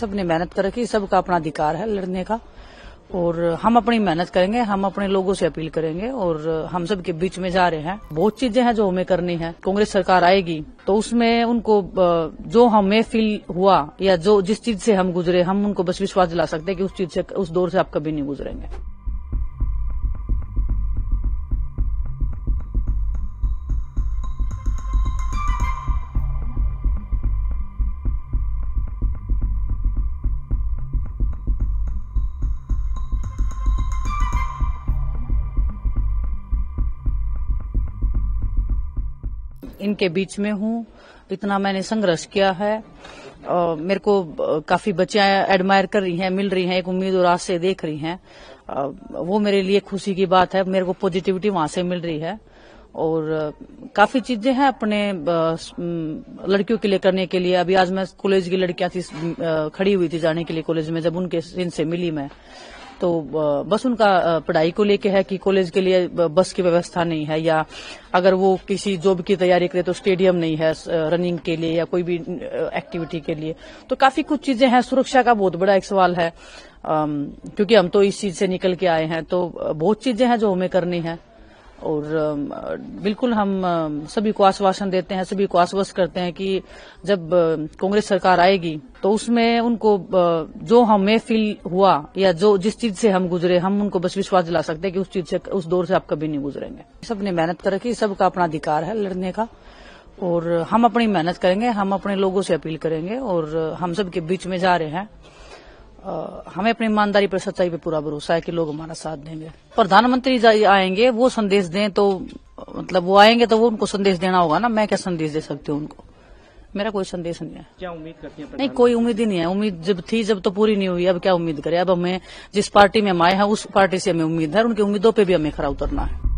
सबने मेहनत कर तो रखी सबका अपना अधिकार है लड़ने का और हम अपनी मेहनत करेंगे हम अपने लोगों से अपील करेंगे और हम सब के बीच में जा रहे हैं बहुत चीजें हैं जो हमें करनी है कांग्रेस सरकार आएगी तो उसमें उनको जो हमें फील हुआ या जो जिस चीज से हम गुजरे हम उनको बस विश्वास दिला सकते हैं कि उस चीज से उस दौर से आप कभी नहीं गुजरेंगे इनके बीच में हूँ इतना मैंने संघर्ष किया है और मेरे को काफी बच्चियां एडमायर कर रही हैं मिल रही हैं एक उम्मीद और आज से देख रही हैं वो मेरे लिए खुशी की बात है मेरे को पॉजिटिविटी वहां से मिल रही है और काफी चीजें हैं अपने लड़कियों के लिए करने के लिए अभी आज मैं कॉलेज की लड़कियां थी खड़ी हुई थी जाने के लिए कॉलेज में जब उनके इनसे मिली मैं तो बस उनका पढ़ाई को लेके है कि कॉलेज के लिए बस की व्यवस्था नहीं है या अगर वो किसी जॉब की तैयारी करे तो स्टेडियम नहीं है रनिंग के लिए या कोई भी एक्टिविटी के लिए तो काफी कुछ चीजें हैं सुरक्षा का बहुत बड़ा एक सवाल है क्योंकि हम तो इस चीज से निकल के आए हैं तो बहुत चीजें हैं जो हमें करनी है और बिल्कुल हम सभी को आश्वासन देते हैं सभी को आश्वस्त करते हैं कि जब कांग्रेस सरकार आएगी तो उसमें उनको जो हमें फील हुआ या जो जिस चीज से हम गुजरे हम उनको बस विश्वास दिला सकते हैं कि उस चीज से उस दौर से आप कभी नहीं गुजरेंगे सबने मेहनत कर रखी सबका अपना अधिकार है लड़ने का और हम अपनी मेहनत करेंगे हम अपने लोगों से अपील करेंगे और हम सबके बीच में जा रहे हैं हमें अपनी ईमानदारी पर सच्चाई पे पूरा भरोसा है कि लोग हमारा साथ देंगे प्रधानमंत्री आएंगे वो संदेश दें तो मतलब वो आएंगे तो वो उनको संदेश देना होगा ना मैं क्या संदेश दे सकती हूँ उनको मेरा कोई संदेश नहीं है क्या उम्मीद करती है नहीं कोई उम्मीद ही नहीं है उम्मीद जब थी जब तो पूरी नहीं हुई अब क्या उम्मीद करें अब हमें जिस पार्टी में हम आए हैं उस पार्टी से हमें उम्मीद है उनकी उम्मीदों पर भी हमें खरा उतरना है